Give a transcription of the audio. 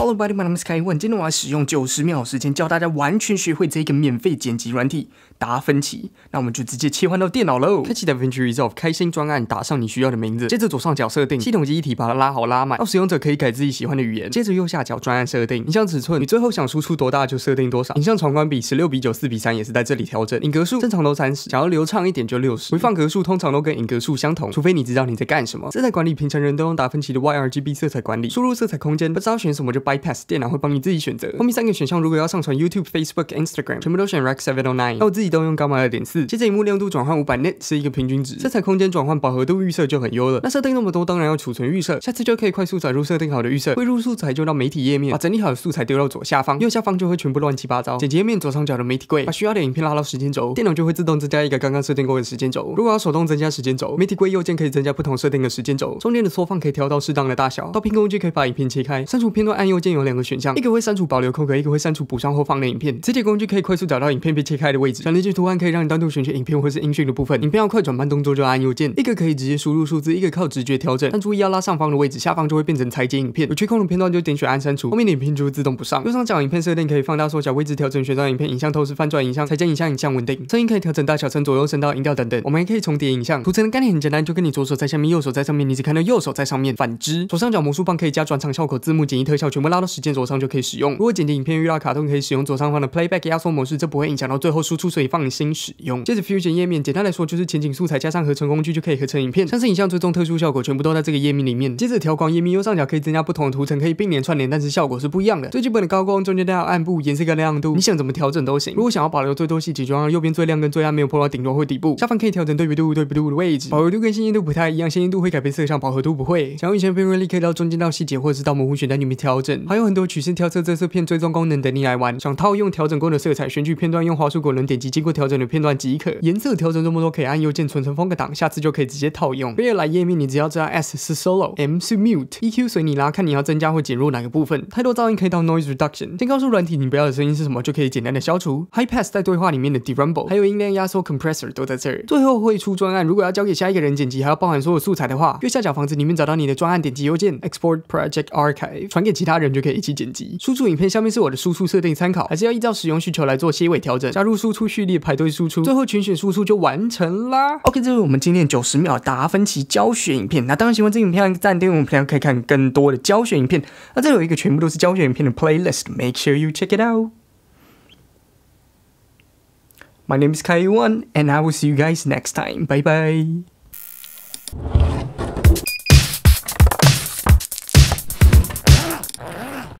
Hello, b o d y my name is k a i n 今天我来使用九十秒时间教大家完全学会这个免费剪辑软体达芬奇。那我们就直接切换到电脑喽。开启达芬奇之后，开心专案，打上你需要的名字。接着左上角设定，系统级一体把它拉好拉满。让使用者可以改自己喜欢的语言。接着右下角专案设定，影像尺寸，你最后想输出多大就设定多少。影像长宽比十六比九、四比三也是在这里调整。影格数正常都三十，想要流畅一点就六十。回放格数通常都跟影格数相同，除非你知道你在干什么。色彩管理平常人都用达芬奇的 YRGB 色彩管理。输入色彩空间，不知道选什么就。bypass 电脑会帮你自己选择，后面三个选项如果要上传 YouTube、Facebook、Instagram，全部都选 Rec 709。我自己都用 Gamma 2.4。接着，屏幕亮度转换500 n i t 是一个平均值，色彩空间转换饱和度预设就很优了。那设定那么多，当然要储存预设，下次就可以快速载入设定好的预设。汇入素材就到媒体页面，把整理好的素材丢到左下方，右下方就会全部乱七八糟。剪辑页面左上角的媒体柜，把需要的影片拉到时间轴，电脑就会自动增加一个刚刚设定过的时间轴。如果要手动增加时间轴，媒体柜右键可以增加不同设定的时间轴，中间的缩放可以调到适当的大小。到片工具可以把影片切开，删除片段按右。键有两个选项，一个会删除保留空格，一个会删除补上后放的影片。磁铁工具可以快速找到影片被切开的位置。小面积图案可以让你单独选取影片或是音讯的部分。影片要快转慢动作就按右键，一个可以直接输入数字，一个靠直觉调整。但注意要拉上方的位置，下方就会变成裁剪影片。有缺空的片段就点选按删除，后面影片就会自动补上。右上角影片设定可以放大缩小位置调整旋转影片，影像透视翻转影像裁剪影像影像稳定，声音可以调整大小声左右声道音调等等。我们还可以重叠影像，图层的概念很简单，就跟你左手在下面，右手在上面，你只看到右手在上面。反之，左上角魔术棒可以加转场效果字幕简易特效全。部。拉到时间轴上就可以使用。如果剪辑影片遇到卡顿，可以使用左上方的 Playback 压缩模式，这不会影响到最后输出，所以放心使用。接着 Fusion 页面，简单来说就是前景素材加上合成工具就可以合成影片，像是影像追踪、特殊效果，全部都在这个页面里面。接着调光页面右上角可以增加不同的图层，可以并联、串联，但是效果是不一样的。最基本的高光、中间调、暗部、颜色跟亮度，你想怎么调整都行。如果想要保留最多细节，就让右边最亮跟最暗没有碰到顶端或底部，下方可以调整对比度、对比度的位置、饱和度跟鲜艳度不太一样，鲜艳度会改变色相，饱和度不会。想用以前变锐利，可以到中间到细节或者是到模糊选单里面调整。还有很多曲线调色、测色片追踪功能等你来玩。想套用调整过的色彩，选取片段用滑鼠滚轮点击经过调整的片段即可。颜色调整这么多，可以按右键存成风格档，下次就可以直接套用。v s 来页面，你只要知道 S 是 Solo，M 是 Mute，EQ 随你拉，看你要增加或减弱哪个部分。太多噪音可以到 Noise Reduction，先告诉软体你不要的声音是什么，就可以简单的消除。High Pass 在对话里面的 De r u m b l e 还有音量压缩 Compressor 都在这儿。最后会出专案，如果要交给下一个人剪辑，还要包含所有素材的话，右下角房子里面找到你的专案，点击右键 Export Project Archive，传给其他人。你就可以一起剪辑。输出影片，下面是我的输出设定参考，还是要依照使用需求来做些微调整。加入输出序列，排队输出，最后全选输出就完成啦。OK，这是我们今天九十秒达芬奇教学影片。那当然喜欢这影片，一个赞，订阅我们频道可以看更多的教学影片。那这有一个全部都是教学影片的 playlist，make sure you check it out. My name is Kai Yuan, and I will see you guys next time. Bye bye.